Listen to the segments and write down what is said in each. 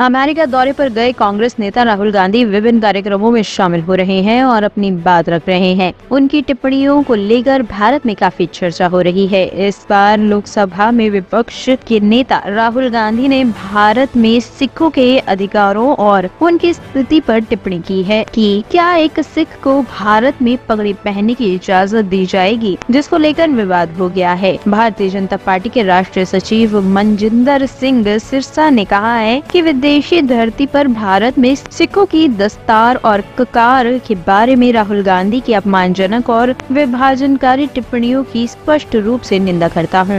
America दौरे पर गए कांग्रेस नेता राहुल गांधी विभिन्न कार्यक्रमों में शामिल हो रहे हैं और अपनी बात रख रहे हैं उनकी टिप्पणियों को लेकर भारत में काफी चर्चा हो रही है इस बार लोकसभा में विपक्ष के नेता राहुल गांधी ने भारत में सिखों के अधिकारों और उनकी स्थिति पर टिप्पणी की है कि क्या एक सिख को भारत में पगड़ी पहनने की इजाजत दी जाएगी जिसको लेकर विवाद हो गया है भारतीय जनता पार्टी के राष्ट्रीय सचिव मनजिंदर सिंह सिरसा ने कहा है की स्वदेशी धरती पर भारत में सिखों की दस्तार और ककार के बारे में राहुल गांधी की अपमानजनक और विभाजनकारी टिप्पणियों की स्पष्ट रूप से निंदा करता हूँ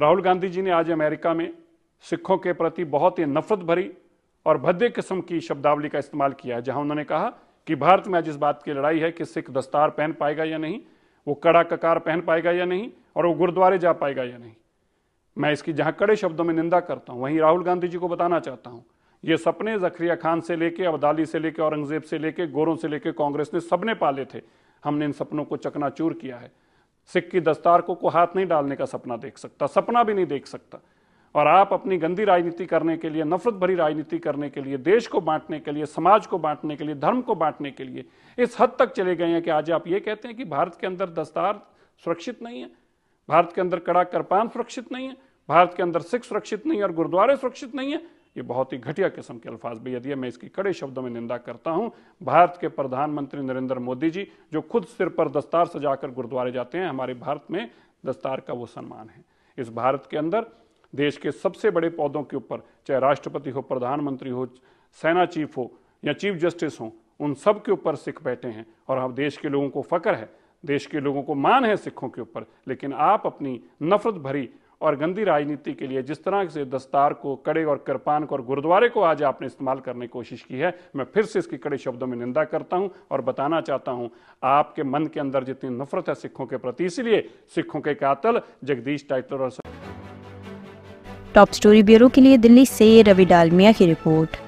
राहुल गांधी जी ने आज अमेरिका में सिखों के प्रति बहुत ही नफरत भरी और भद्दे किस्म की शब्दावली का इस्तेमाल किया है जहां उन्होंने कहा कि भारत में आज इस बात की लड़ाई है कि सिख दस्तार पहन पाएगा या नहीं वो कड़ा ककार पहन पाएगा या नहीं और वो गुरुद्वारे जा पाएगा या नहीं मैं इसकी जहां कड़े शब्दों में निंदा करता हूं वहीं राहुल गांधी जी को बताना चाहता हूं ये सपने जखरिया खान से लेके अब्दाली से लेके औरंगजेब से लेके गोरों से लेके कांग्रेस ने सबने पाले थे हमने इन सपनों को चकनाचूर किया है सिख की दस्तार को को हाथ नहीं डालने का सपना देख सकता सपना भी नहीं देख सकता और आप अपनी गंदी राजनीति करने के लिए नफरत भरी राजनीति करने के लिए देश को बांटने के लिए समाज को बांटने के लिए धर्म को बांटने के लिए इस हद तक चले गए हैं कि आज आप ये कहते हैं कि भारत के अंदर दस्तार सुरक्षित नहीं है भारत के अंदर कड़ा कृपान सुरक्षित नहीं है भारत के अंदर सिख सुरक्षित नहीं है और गुरुद्वारे सुरक्षित नहीं है ये बहुत ही घटिया किस्म के अल्फाज भी यदि मैं इसकी कड़े शब्दों में निंदा करता हूँ भारत के प्रधानमंत्री नरेंद्र मोदी जी जो खुद सिर पर दस्तार सजाकर गुरुद्वारे जाते हैं हमारे भारत में दस्तार का वो सम्मान है इस भारत के अंदर देश के सबसे बड़े पौधों के ऊपर चाहे राष्ट्रपति हो प्रधानमंत्री हो सेना चीफ हो या चीफ जस्टिस हो उन सब के ऊपर सिख बैठे हैं और हम देश के लोगों को फक्र है देश के लोगों को मान है सिखों के ऊपर लेकिन आप अपनी नफरत भरी और गंदी राजनीति के लिए जिस तरह से दस्तार को कड़े और कृपान को और गुरुद्वारे को आज आपने इस्तेमाल करने की कोशिश की है मैं फिर से इसकी कड़े शब्दों में निंदा करता हूं और बताना चाहता हूं आपके मन के अंदर जितनी नफरत है सिखों के प्रति इसलिए सिखों के कातल जगदीश टाइटलर और टॉप स्टोरी ब्यूरो के लिए दिल्ली से रवि डालमिया की रिपोर्ट